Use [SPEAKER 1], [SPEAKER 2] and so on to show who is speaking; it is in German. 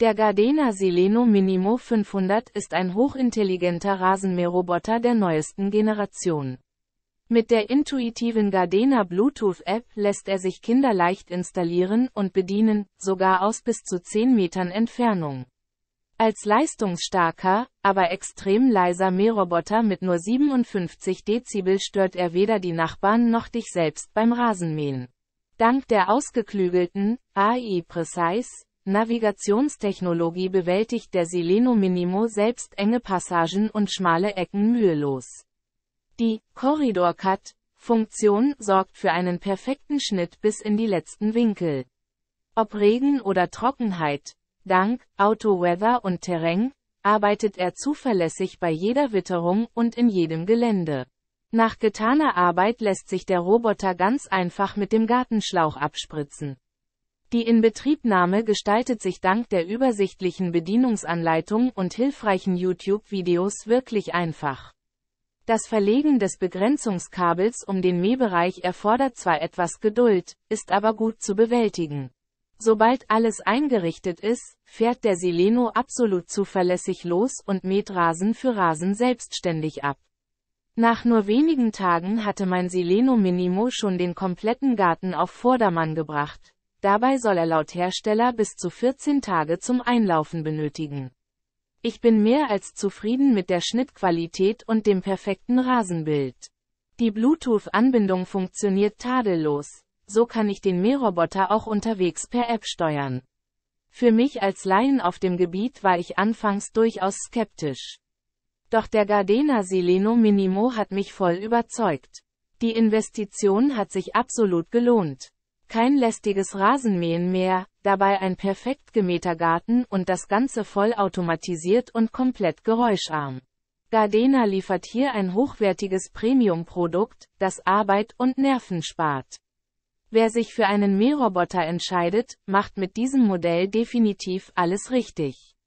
[SPEAKER 1] Der Gardena Sileno Minimo 500 ist ein hochintelligenter Rasenmäherroboter der neuesten Generation. Mit der intuitiven Gardena Bluetooth-App lässt er sich kinderleicht installieren und bedienen, sogar aus bis zu 10 Metern Entfernung. Als leistungsstarker, aber extrem leiser Mähroboter mit nur 57 Dezibel stört er weder die Nachbarn noch dich selbst beim Rasenmähen. Dank der ausgeklügelten, AI Precise, Navigationstechnologie bewältigt der Sileno Minimo selbst enge Passagen und schmale Ecken mühelos. Die Corridor Cut Funktion sorgt für einen perfekten Schnitt bis in die letzten Winkel. Ob Regen oder Trockenheit, dank Auto-Weather und Terrain, arbeitet er zuverlässig bei jeder Witterung und in jedem Gelände. Nach getaner Arbeit lässt sich der Roboter ganz einfach mit dem Gartenschlauch abspritzen. Die Inbetriebnahme gestaltet sich dank der übersichtlichen Bedienungsanleitung und hilfreichen YouTube-Videos wirklich einfach. Das Verlegen des Begrenzungskabels um den Mähbereich erfordert zwar etwas Geduld, ist aber gut zu bewältigen. Sobald alles eingerichtet ist, fährt der Sileno absolut zuverlässig los und mäht Rasen für Rasen selbstständig ab. Nach nur wenigen Tagen hatte mein Sileno Minimo schon den kompletten Garten auf Vordermann gebracht. Dabei soll er laut Hersteller bis zu 14 Tage zum Einlaufen benötigen. Ich bin mehr als zufrieden mit der Schnittqualität und dem perfekten Rasenbild. Die Bluetooth-Anbindung funktioniert tadellos, so kann ich den Mähroboter auch unterwegs per App steuern. Für mich als Laien auf dem Gebiet war ich anfangs durchaus skeptisch. Doch der Gardena Sileno Minimo hat mich voll überzeugt. Die Investition hat sich absolut gelohnt. Kein lästiges Rasenmähen mehr, dabei ein perfekt gemähter Garten und das Ganze vollautomatisiert und komplett geräuscharm. Gardena liefert hier ein hochwertiges Premium-Produkt, das Arbeit und Nerven spart. Wer sich für einen Mähroboter entscheidet, macht mit diesem Modell definitiv alles richtig.